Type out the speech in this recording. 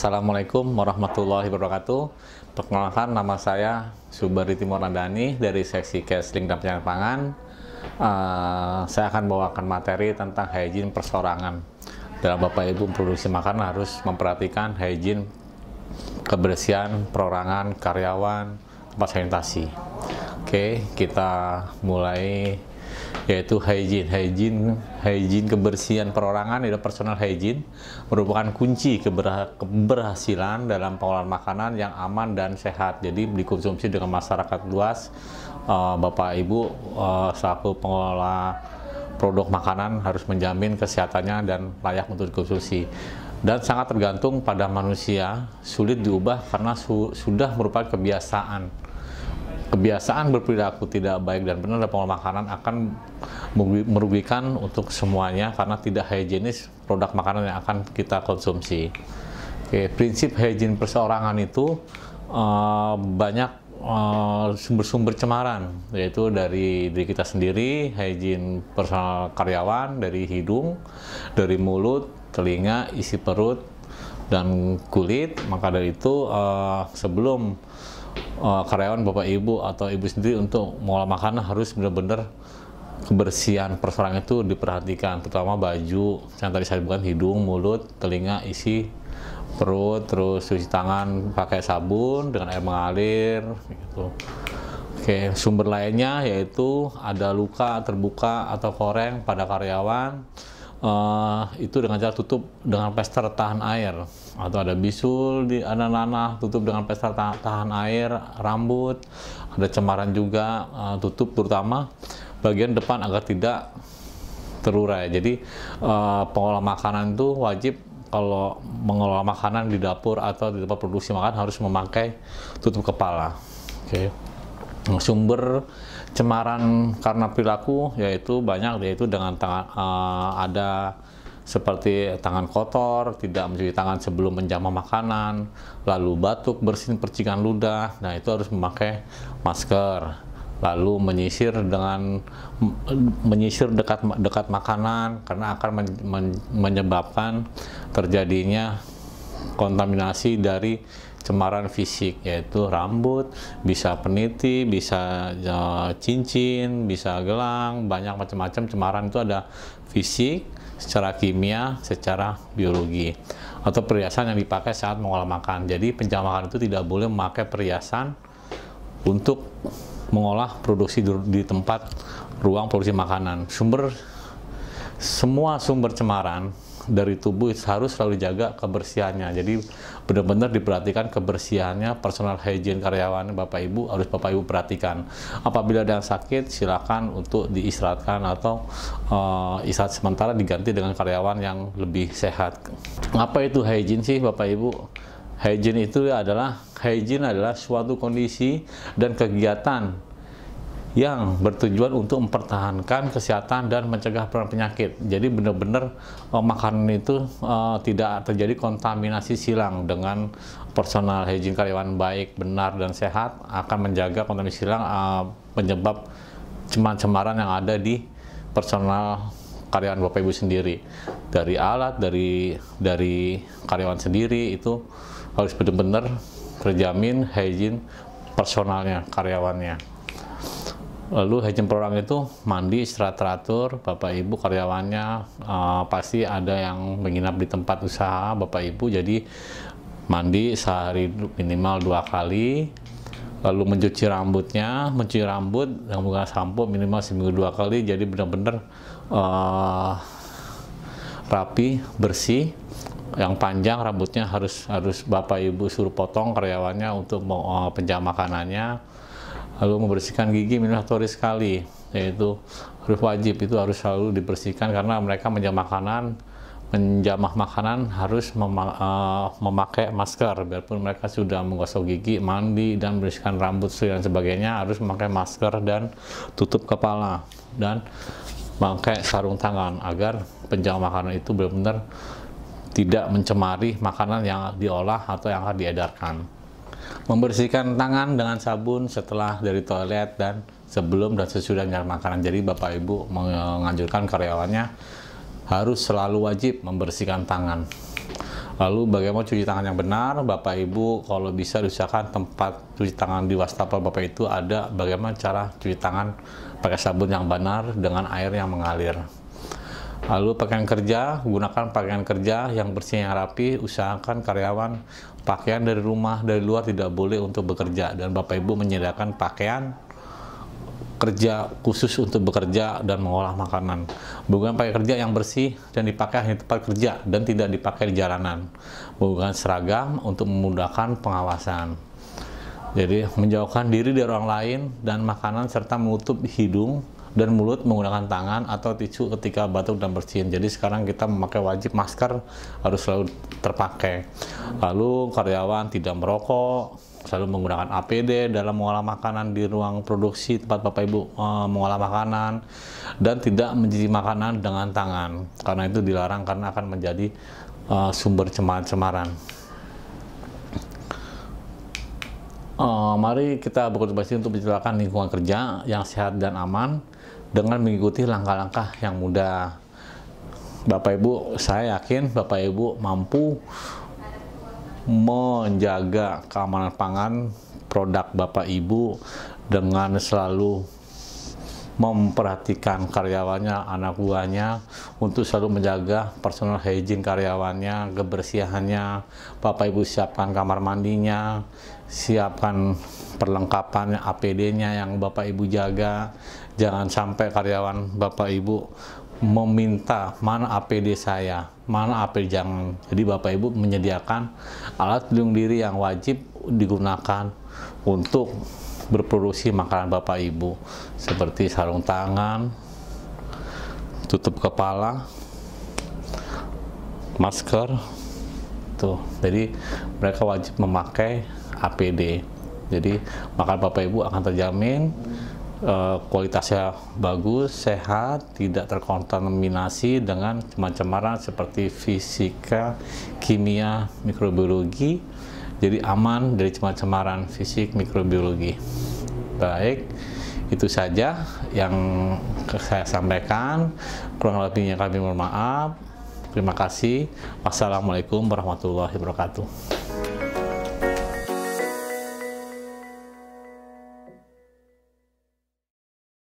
Assalamualaikum warahmatullahi wabarakatuh. Perkenalkan nama saya Subari Timur Andani dari seksi Kesling dan Penyakit Pangan. Uh, saya akan bawakan materi tentang hygiene persorangan. Dalam Bapak Ibu produksi makanan harus memperhatikan hygiene kebersihan perorangan karyawan tempat sanitasi. Oke, kita mulai yaitu hygiene. Hygiene, hygiene kebersihan perorangan itu personal hygiene merupakan kunci keberhasilan dalam pengolahan makanan yang aman dan sehat. Jadi dikonsumsi dengan masyarakat luas, uh, Bapak Ibu uh, selaku pengelola produk makanan harus menjamin kesehatannya dan layak untuk dikonsumsi dan sangat tergantung pada manusia sulit diubah karena su sudah merupakan kebiasaan kebiasaan berperilaku tidak baik dan benar dalam pengolahan makanan akan merugikan untuk semuanya karena tidak higienis produk makanan yang akan kita konsumsi. Oke, prinsip higien perseorangan itu uh, banyak eh, sumber-sumber uh, cemaran yaitu dari diri kita sendiri, higien personal karyawan dari hidung, dari mulut, telinga, isi perut dan kulit. Maka dari itu uh, sebelum uh, karyawan bapak ibu atau ibu sendiri untuk mengolah makanan harus benar-benar kebersihan perseorang itu diperhatikan terutama baju yang tadi saya bukan hidung mulut telinga isi perut terus cuci tangan pakai sabun dengan air mengalir gitu Oke, sumber lainnya yaitu ada luka terbuka atau koreng pada karyawan uh, itu dengan cara tutup dengan pester tahan air atau ada bisul di ada nanah tutup dengan pester tahan, tahan air rambut ada cemaran juga uh, tutup terutama bagian depan agar tidak terurai jadi uh, pengolah makanan itu wajib kalau mengelola makanan di dapur atau di tempat produksi makan harus memakai tutup kepala oke okay sumber cemaran karena perilaku yaitu banyak yaitu dengan tangan uh, ada seperti tangan kotor, tidak mencuci tangan sebelum menjamah makanan, lalu batuk, bersin percikan ludah. Nah, itu harus memakai masker. Lalu menyisir dengan menyisir dekat dekat makanan karena akan menyebabkan terjadinya kontaminasi dari cemaran fisik yaitu rambut, bisa peniti, bisa e, cincin, bisa gelang, banyak macam-macam cemaran itu ada fisik, secara kimia, secara biologi atau perhiasan yang dipakai saat mengolah makan. Jadi pencemaran itu tidak boleh memakai perhiasan untuk mengolah produksi di tempat ruang produksi makanan. Sumber semua sumber cemaran dari tubuh harus selalu jaga kebersihannya. Jadi benar-benar diperhatikan kebersihannya, personal hygiene karyawan Bapak Ibu harus Bapak Ibu perhatikan. Apabila ada yang sakit silakan untuk diistirahatkan atau uh, istirahat sementara diganti dengan karyawan yang lebih sehat. Apa itu hygiene sih Bapak Ibu? Hygiene itu adalah hygiene adalah suatu kondisi dan kegiatan yang bertujuan untuk mempertahankan kesehatan dan mencegah penyakit. Jadi benar-benar uh, makanan itu uh, tidak terjadi kontaminasi silang dengan personal hygiene karyawan baik, benar dan sehat akan menjaga kontaminasi silang uh, penyebab cemaran-cemaran yang ada di personal karyawan Bapak Ibu sendiri. Dari alat, dari dari karyawan sendiri itu harus benar-benar terjamin hygiene personalnya, karyawannya. Lalu hygiene program itu mandi, secara teratur, Bapak Ibu karyawannya uh, pasti ada yang menginap di tempat usaha Bapak Ibu, jadi mandi sehari minimal dua kali, lalu mencuci rambutnya, mencuci rambut yang bukan sampo minimal seminggu dua kali, jadi benar-benar uh, rapi, bersih. Yang panjang rambutnya harus harus bapak ibu suruh potong karyawannya untuk uh, eh, penjam Lalu membersihkan gigi minimal satu hari sekali, yaitu harus wajib itu harus selalu dibersihkan karena mereka menjamah makanan, menjamah makanan harus eh, memakai masker biarpun mereka sudah menggosok gigi, mandi dan bersihkan rambut dan sebagainya harus memakai masker dan tutup kepala dan memakai sarung tangan agar penjamah makanan itu benar-benar tidak mencemari makanan yang diolah atau yang akan diedarkan membersihkan tangan dengan sabun setelah dari toilet dan sebelum dan sesudah menyantap makanan. Jadi Bapak Ibu menganjurkan karyawannya harus selalu wajib membersihkan tangan. Lalu bagaimana cuci tangan yang benar? Bapak Ibu kalau bisa usahakan tempat cuci tangan di wastafel Bapak itu ada bagaimana cara cuci tangan pakai sabun yang benar dengan air yang mengalir. Lalu pakaian kerja, gunakan pakaian kerja yang bersih yang rapi, usahakan karyawan pakaian dari rumah, dari luar tidak boleh untuk bekerja dan Bapak Ibu menyediakan pakaian kerja khusus untuk bekerja dan mengolah makanan. Bukan pakaian kerja yang bersih dan dipakai hanya tempat kerja dan tidak dipakai di jalanan. Bukan seragam untuk memudahkan pengawasan. Jadi menjauhkan diri dari orang lain dan makanan serta menutup hidung dan mulut menggunakan tangan atau tisu ketika batuk dan bersin. Jadi sekarang kita memakai wajib masker harus selalu terpakai. Lalu karyawan tidak merokok, selalu menggunakan APD dalam mengolah makanan di ruang produksi tempat Bapak Ibu e, mengolah makanan dan tidak mencuci makanan dengan tangan. Karena itu dilarang karena akan menjadi e, sumber cemaran-cemaran. Uh, eh, mari kita berkontribusi untuk menciptakan lingkungan kerja yang sehat dan aman dengan mengikuti langkah-langkah yang mudah. Bapak Ibu, saya yakin Bapak Ibu mampu menjaga keamanan pangan produk Bapak Ibu dengan selalu memperhatikan karyawannya, anak buahnya untuk selalu menjaga personal hygiene karyawannya, kebersihannya. Bapak Ibu siapkan kamar mandinya, siapkan perlengkapannya, APD-nya yang Bapak Ibu jaga, Jangan sampai karyawan Bapak Ibu meminta mana APD saya, mana APD jangan. Jadi Bapak Ibu menyediakan alat pelindung diri yang wajib digunakan untuk berproduksi makanan Bapak Ibu seperti sarung tangan, tutup kepala, masker. Tuh. Jadi mereka wajib memakai APD. Jadi makan Bapak Ibu akan terjamin. Eh, kualitasnya bagus, sehat, tidak terkontaminasi dengan cemaran-cemaran seperti fisika, kimia, mikrobiologi. Jadi aman dari cemaran-cemaran fisik, mikrobiologi. Baik, itu saja yang saya sampaikan. Kurang lebihnya kami mohon maaf. Terima kasih. Wassalamualaikum warahmatullahi wabarakatuh.